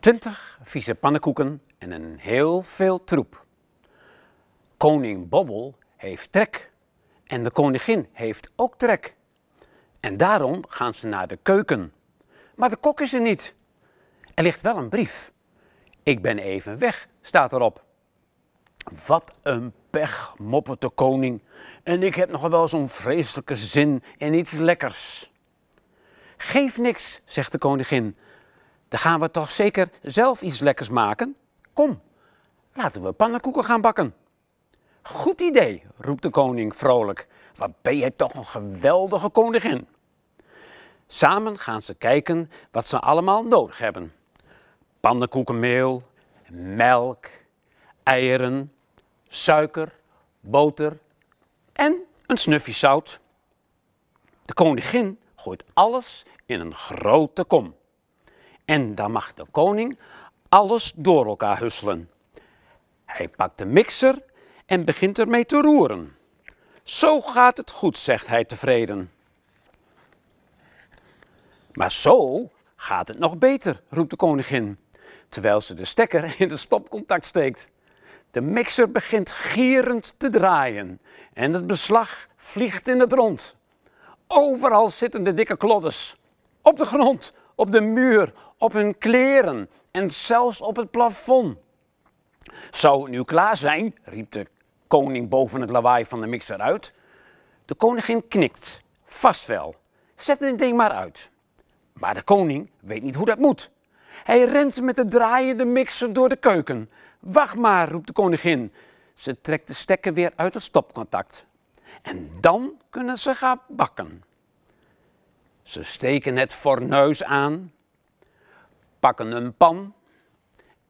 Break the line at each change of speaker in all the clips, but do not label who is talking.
Twintig vieze pannenkoeken en een heel veel troep. Koning Bobbel heeft trek en de koningin heeft ook trek. En daarom gaan ze naar de keuken. Maar de kok is er niet. Er ligt wel een brief. Ik ben even weg, staat erop. Wat een pech, moppert de koning. En ik heb nog wel zo'n vreselijke zin in iets lekkers. Geef niks, zegt de koningin. Dan gaan we toch zeker zelf iets lekkers maken? Kom, laten we pannenkoeken gaan bakken. Goed idee, roept de koning vrolijk. Wat ben jij toch een geweldige koningin. Samen gaan ze kijken wat ze allemaal nodig hebben. Pannenkoekenmeel, melk, eieren, suiker, boter en een snufje zout. De koningin gooit alles in een grote kom. En dan mag de koning alles door elkaar husselen. Hij pakt de mixer en begint ermee te roeren. Zo gaat het goed, zegt hij tevreden. Maar zo gaat het nog beter, roept de koningin, terwijl ze de stekker in het stopcontact steekt. De mixer begint gierend te draaien en het beslag vliegt in het rond. Overal zitten de dikke kloddes. Op de grond, op de muur, op hun kleren en zelfs op het plafond. Zou het nu klaar zijn? riep de koning boven het lawaai van de mixer uit. De koningin knikt. Vast wel. Zet het ding maar uit. Maar de koning weet niet hoe dat moet. Hij rent met de draaiende mixer door de keuken. Wacht maar, roept de koningin. Ze trekt de stekker weer uit het stopcontact. En dan kunnen ze gaan bakken. Ze steken het forneus aan, pakken een pan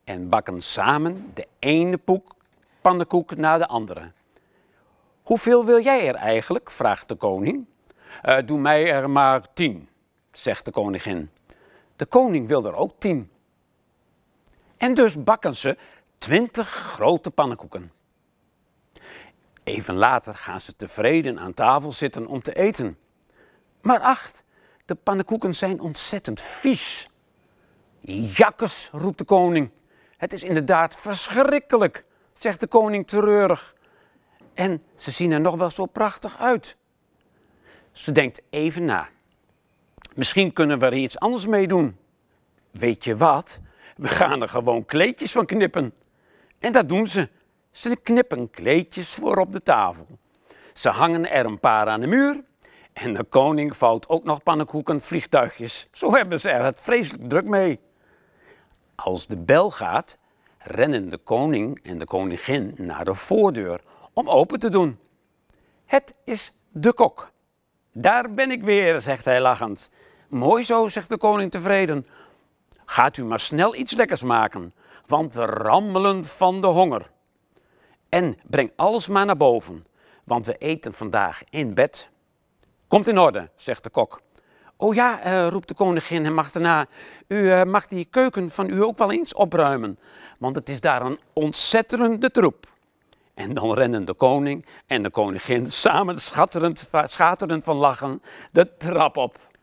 en bakken samen de ene poek, pannenkoek na de andere. Hoeveel wil jij er eigenlijk? vraagt de koning. Eh, doe mij er maar tien, zegt de koningin. De koning wil er ook tien. En dus bakken ze twintig grote pannenkoeken. Even later gaan ze tevreden aan tafel zitten om te eten. Maar acht, de pannenkoeken zijn ontzettend vies. Jakkes, roept de koning. Het is inderdaad verschrikkelijk, zegt de koning treurig. En ze zien er nog wel zo prachtig uit. Ze denkt even na. Misschien kunnen we er iets anders mee doen. Weet je wat? We gaan er gewoon kleedjes van knippen. En dat doen ze. Ze knippen kleedjes voor op de tafel. Ze hangen er een paar aan de muur. En de koning vouwt ook nog pannenkoeken, vliegtuigjes. Zo hebben ze er het vreselijk druk mee. Als de bel gaat, rennen de koning en de koningin naar de voordeur om open te doen. Het is de kok. Daar ben ik weer, zegt hij lachend. Mooi zo, zegt de koning tevreden. Gaat u maar snel iets lekkers maken, want we rammelen van de honger. En breng alles maar naar boven, want we eten vandaag in bed. Komt in orde, zegt de kok. Oh ja, uh, roept de koningin hem achterna, u eh, mag die keuken van u ook wel eens opruimen, want het is daar een ontzettende troep. En dan rennen de koning en de koningin samen schatterend, schaterend van lachen de trap op.